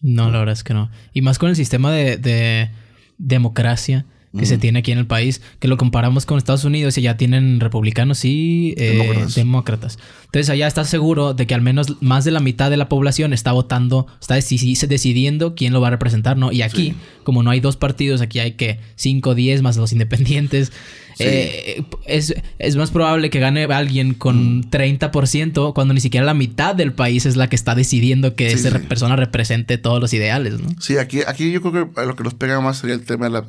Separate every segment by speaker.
Speaker 1: No, la verdad es que no. Y más con el sistema de, de democracia que se tiene aquí en el país, que lo comparamos con Estados Unidos y ya tienen republicanos y eh, demócratas. Entonces allá estás seguro de que al menos más de la mitad de la población está votando, está decidiendo quién lo va a representar, ¿no? Y aquí, como no hay dos partidos, aquí hay que 5, 10 más los independientes. Eh, es, más probable que gane alguien con 30% mm. cuando ni siquiera la mitad del país es la que está decidiendo que esa persona represente todos los ideales, ¿no?
Speaker 2: Sí, aquí, aquí yo creo que lo que nos pega más sería el tema de la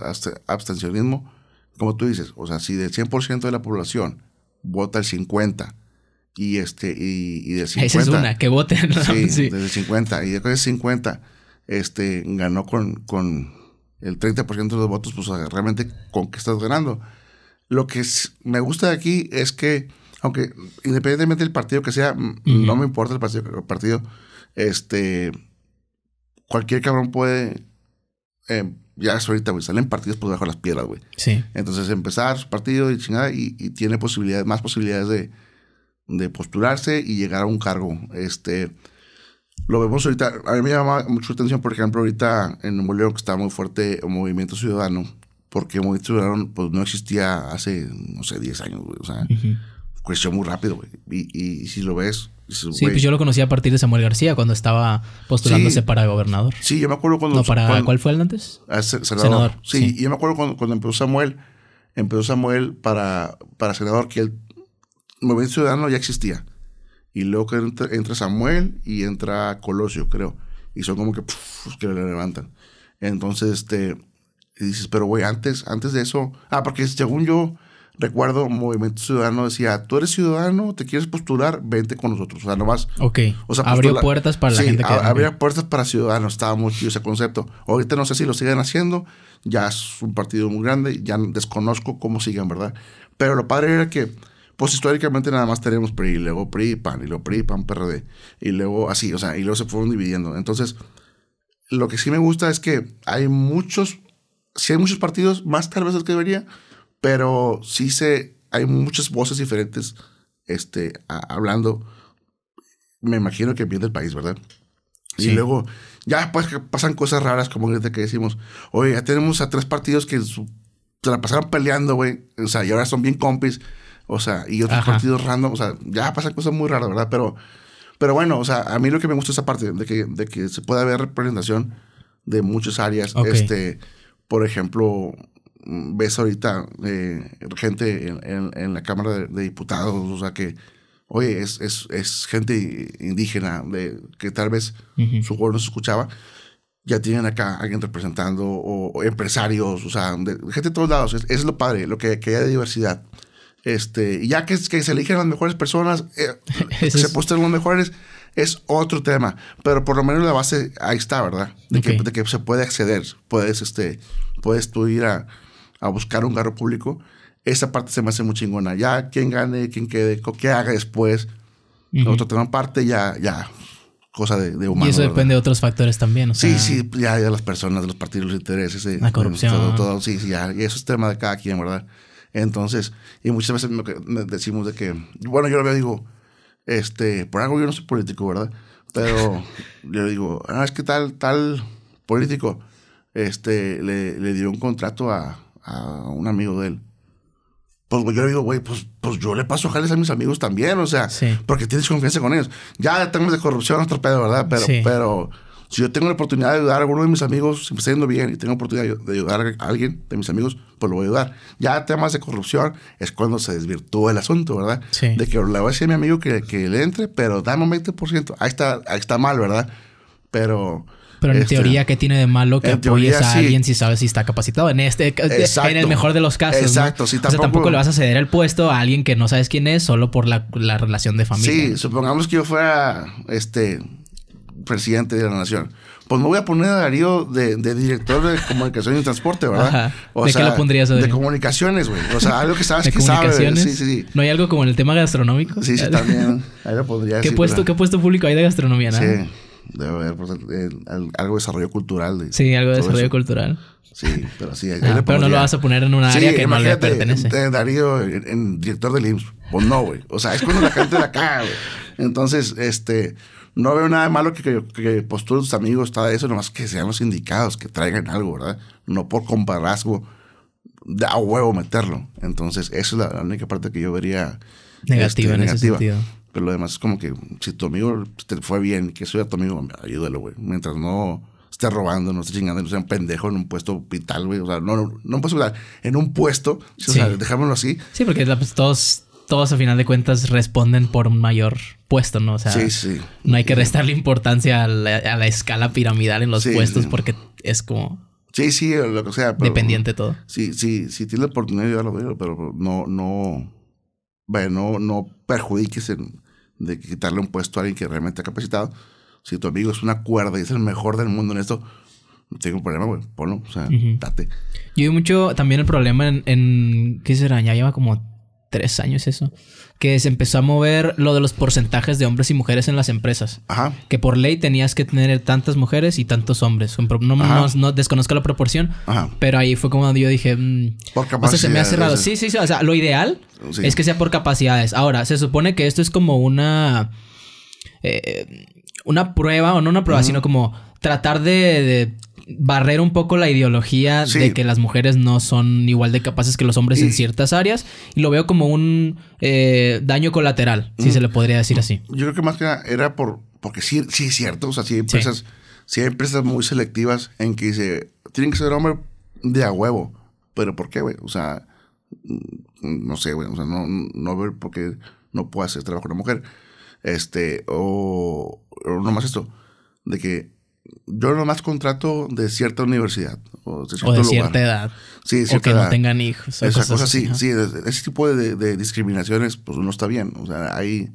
Speaker 2: como tú dices, o sea, si del 100% de la población vota el 50 y este y, 50 esa es una que voten sí, desde 50 y después de 50 este ganó con, con el 30% de los votos pues realmente con qué estás ganando lo que me gusta de aquí es que aunque independientemente del partido que sea no me importa el partido, el partido este cualquier cabrón puede em, ya es ahorita, güey, salen partidos por debajo de las piedras, güey. Sí. Entonces empezar su partido y chingada y, y tiene posibilidades, más posibilidades de, postularse y llegar a un cargo. Este, lo vemos ahorita, a mí me llama mucho atención, por ejemplo, ahorita en Bolívar, que está muy fuerte el Movimiento Ciudadano, porque Movimiento Ciudadano pues no existía hace, no sé, 10 años, güey, o sea creció muy rápido, Y, si lo ves. sí, pues yo
Speaker 1: lo conocí a partir de Samuel García cuando estaba postulándose para gobernador.
Speaker 2: Sí, yo me acuerdo cuando. No, para, ¿Cuál fue el antes? Ah, senador. sí, yo me acuerdo cuando, empezó Samuel. Empezó Samuel para, para senador, que el movimiento ciudadano ya existía. Y luego entra, Samuel y entra Colosio, creo. Y son como que, pues, que le levantan. Entonces, este. dices, pero güey, antes, antes de eso. Ah, porque según yo Recuerdo, Movimiento Ciudadano decía, tú eres ciudadano, te quieres postular, vente con nosotros. O sea, nomás...
Speaker 1: Ok. O sea, abrió puertas para la gente que... abrió
Speaker 2: puertas para ciudadanos. Estaba muy chido ese concepto. Ahorita no sé si lo siguen haciendo. Ya es un partido muy grande. Ya desconozco cómo siguen, ¿verdad? Pero lo padre era que, pues históricamente nada más teníamos PRI, y luego PRI, PAN, y luego PRI, PAN, PRD. Y luego así, o sea, y luego se fueron dividiendo. Entonces, lo que sí me gusta es que hay muchos... Si hay muchos partidos, más tal vez es que debería pero sí se, hay muchas voces diferentes este, hablando. Me imagino que viene del país, ¿verdad? Y luego, ya pues, pasan cosas raras, como desde que decimos, oye, ya tenemos a tres partidos que se la pasaron peleando, güey. O sea, y ahora son bien compis. O sea, y otros partidos random. O sea, ya pasan cosas muy raras, ¿verdad? Pero, pero bueno, o sea, a mí lo que me gusta es esa parte de que, de que se pueda ver representación de muchas áreas. Este, por ejemplo, ves ahorita eh, gente en, la Cámara de, Diputados, o sea que, oye, es, es, gente indígena de, que tal vez su voz no se escuchaba, ya tienen acá alguien representando, o, empresarios, o sea, gente de todos lados, es, es lo padre, lo que, hay de diversidad. Este, ya que, se eligen las mejores personas, eh, se posten los mejores, es otro tema. Pero por lo menos la base ahí está, ¿verdad? De, que, de que, se puede acceder. Puedes, este, puedes tú ir a, a buscar un garro público, esa parte se me hace muy chingona. Ya quien gane, quien quede, qué haga después, otro tema aparte, ya, ya, cosa de, humano. Y eso depende
Speaker 1: de otros factores también, o Sí, sí,
Speaker 2: ya de las personas, de los partidos, los intereses. Eh, la corrupción. Todo, todo, sí, sí, ya, y eso es tema de cada quien, ¿verdad? Entonces, y muchas veces decimos de que, bueno, yo lo digo, este, por algo yo no soy político, ¿verdad? Pero yo digo, ah, es que tal, tal político, este, le, le dio un contrato a, a un amigo de él. Pues yo le digo, güey, pues, pues, yo le paso jales a mis amigos también, o sea, porque tienes confianza con ellos. Ya temas de corrupción, otro pedo, ¿verdad? Pero, pero si yo tengo la oportunidad de ayudar a alguno de mis amigos, si me está yendo bien y tengo la oportunidad de ayudar a alguien de mis amigos, pues lo voy a ayudar. Ya temas de corrupción es cuando se desvirtúa el asunto, ¿verdad? De que le voy a decir a mi amigo que, le entre, pero dame un 20%. Ahí está, ahí está mal, ¿verdad? Pero
Speaker 1: pero en este, teoría, ¿qué tiene de malo que apoyes a alguien si sabes si está capacitado? En este, en el mejor de los casos. Exacto. Sí, tampoco, o sea, tampoco le vas a ceder el puesto a alguien que no sabes quién es solo por la, relación de familia. Sí,
Speaker 2: supongamos que yo fuera este presidente de la nación. Pues me voy a poner a Darío de, de director de comunicación y transporte, ¿verdad? ¿De qué lo pondrías, Darío? De comunicaciones, güey. O sea, algo que sabes que comunicaciones? Sí, sí,
Speaker 1: ¿No hay algo como en el tema gastronómico? Sí, sí, también. Ahí lo pondría ¿Qué, puesto, ¿Qué puesto público hay de gastronomía, nada? Sí.
Speaker 2: Debe haber pues, eh, algo de desarrollo cultural. sí, algo de desarrollo cultural. Sí, pero sí. Ah, pero no lo vas a poner en un área que no le pertenece. Eh, Darío, en, director del IMSS. Pues no, güey. O sea, es cuando la gente de acá, güey. Entonces, este, no veo nada malo que, que, postulen pues tus amigos, eso, nomás que sean los indicados, que traigan algo, ¿verdad? No por comparazgo da huevo meterlo. Entonces, esa es la, única parte que yo vería
Speaker 1: este, negativa en ese sentido.
Speaker 2: Pero lo demás es como que si tu amigo te fue bien, que soy a tu amigo, ayúdalo, güey. Mientras no esté robando, no esté chingando, no sea un pendejo en un puesto vital, güey. O sea, no, no, no puedes hablar en
Speaker 1: un puesto, o sea, dejámoslo así. Sí, porque pues, todos, todos a final de cuentas responden por un mayor puesto, ¿no? O sea, no hay que restarle importancia a la, escala piramidal en los puestos porque es como...
Speaker 2: Sí, sí, lo que sea. Dependiente todo. Sí, sí, sí, tiene la oportunidad de ayudarlo, pero no, no bueno, no perjudiques de quitarle un puesto a alguien que realmente ha capacitado. Si tu amigo es una cuerda y es el mejor del mundo en esto, no tengo un problema, güey, ponlo, o sea, date.
Speaker 1: Yo vi mucho también el problema en, en ¿qué será? Ya lleva como tres años eso, que se empezó a mover lo de los porcentajes de hombres y mujeres en las empresas. Ajá. Que por ley tenías que tener tantas mujeres y tantos hombres. No, no, desconozco la proporción, Ajá. pero ahí fue como yo dije, mm, por capacidades. O se me ha cerrado. Sí, sí, sí. O sea, lo ideal es que sea por capacidades. Ahora, se supone que esto es como una... Eh, una prueba, o no una prueba, sino como tratar de, barrer un poco la ideología de que las mujeres no son igual de capaces que los hombres en ciertas áreas y lo veo como un eh, daño colateral, si mm. se le podría decir así.
Speaker 2: Yo creo que más que nada era por, porque sí, sí es cierto, o sea, sí hay empresas, sí. hay empresas muy selectivas en que dice, tienen que ser hombre de a huevo, pero ¿por qué, güey? O sea, mm, no sé, güey, o sea, no, no ver por qué no puede hacer trabajo una mujer. Este, o, o nomás esto, de que yo nomás contrato de cierta universidad o de, de cierta edad. Sí, cierta o que no tengan hijos. Esa cosas cosa, sí, ese tipo de, discriminaciones, pues no está bien. O sea, hay,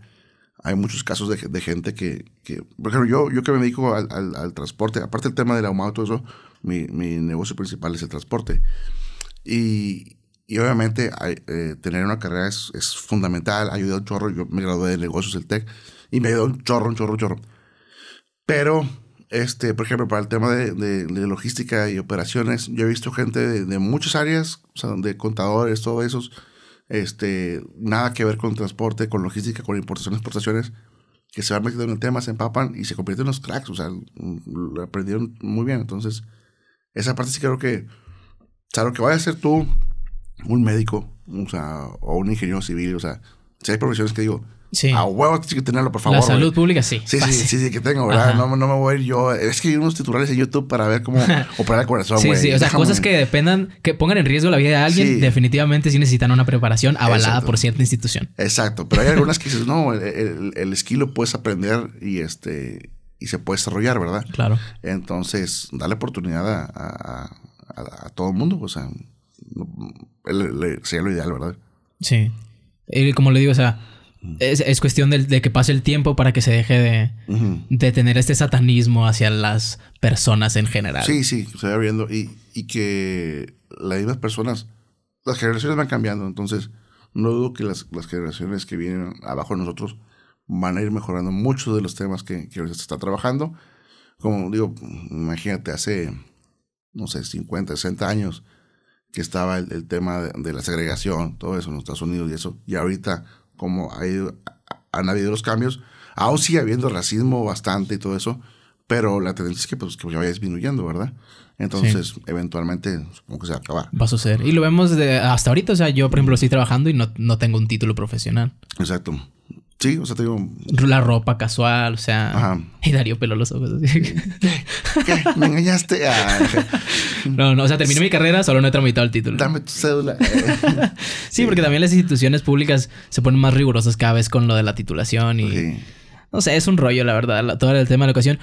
Speaker 2: hay muchos casos de, gente que, que, por ejemplo, yo, yo que me dedico al, transporte, aparte el tema del ahumado y todo eso, mi, mi, negocio principal es el transporte. Y, y obviamente hay, eh, tener una carrera es, es fundamental, ayuda un chorro, yo me gradué de negocios el TEC y me ayudó un chorro, un chorro, un chorro. Pero este, por ejemplo, para el tema de, de, logística y operaciones, yo he visto gente de, muchas áreas, o de contadores, todo eso, este, nada que ver con transporte, con logística, con importaciones, exportaciones, que se van metiendo en el tema, se empapan y se convierten en los cracks, o sea, lo aprendieron muy bien. Entonces, esa parte sí creo que, o sea, lo que vaya a ser tú, un médico, o sea, o un ingeniero civil, o sea, si hay profesiones que digo, a ah, huevo que tenerlo, por favor. La salud pública, sí. Sí, sí, sí, que tengo, ¿verdad? No, me voy a ir yo. Es que hay unos titulares en YouTube para ver cómo operar el corazón, sí, sí. O sea, cosas que
Speaker 1: dependan, que pongan en riesgo la vida de alguien, definitivamente sí necesitan una preparación avalada por cierta institución.
Speaker 2: Exacto. Pero hay algunas que dices, no, el, esquilo puedes aprender y este y se puede desarrollar, ¿verdad? Claro. Entonces, dale oportunidad a, a todo el mundo. O sea, sería lo ideal, ¿verdad?
Speaker 1: Sí. Y como le digo, o sea es, cuestión de, que pase el tiempo para que se deje de, de, tener este satanismo hacia las personas en general. Sí,
Speaker 2: sí, se va viendo. Y, y que las mismas personas, las generaciones van cambiando. Entonces, no dudo que las, generaciones que vienen abajo de nosotros van a ir mejorando muchos de los temas que, que se está trabajando. Como digo, imagínate, hace, no sé, 50, 60 años que estaba el, tema de, la segregación, todo eso en Estados Unidos y eso. Y ahorita como ha ido, han habido los cambios, aún sigue habiendo racismo bastante y todo eso, pero la tendencia es que, pues, que vaya disminuyendo, ¿verdad? Entonces, eventualmente, supongo que se va a acabar.
Speaker 1: Va a suceder. Y lo vemos de hasta ahorita. O sea, yo, por ejemplo, estoy trabajando y no tengo un título profesional.
Speaker 2: Exacto. Sí, o
Speaker 1: sea, te La ropa casual, o sea. Ajá. Y Darío peló los ojos así.
Speaker 2: ¿Me engañaste? Ah,
Speaker 1: no, no, o sea, terminé mi carrera, solo no he tramitado el título. Dame tu cédula. sí, porque también las instituciones públicas se ponen más rigurosas cada vez con lo de la titulación y. No sé, es un rollo, la verdad, todo el tema de la educación.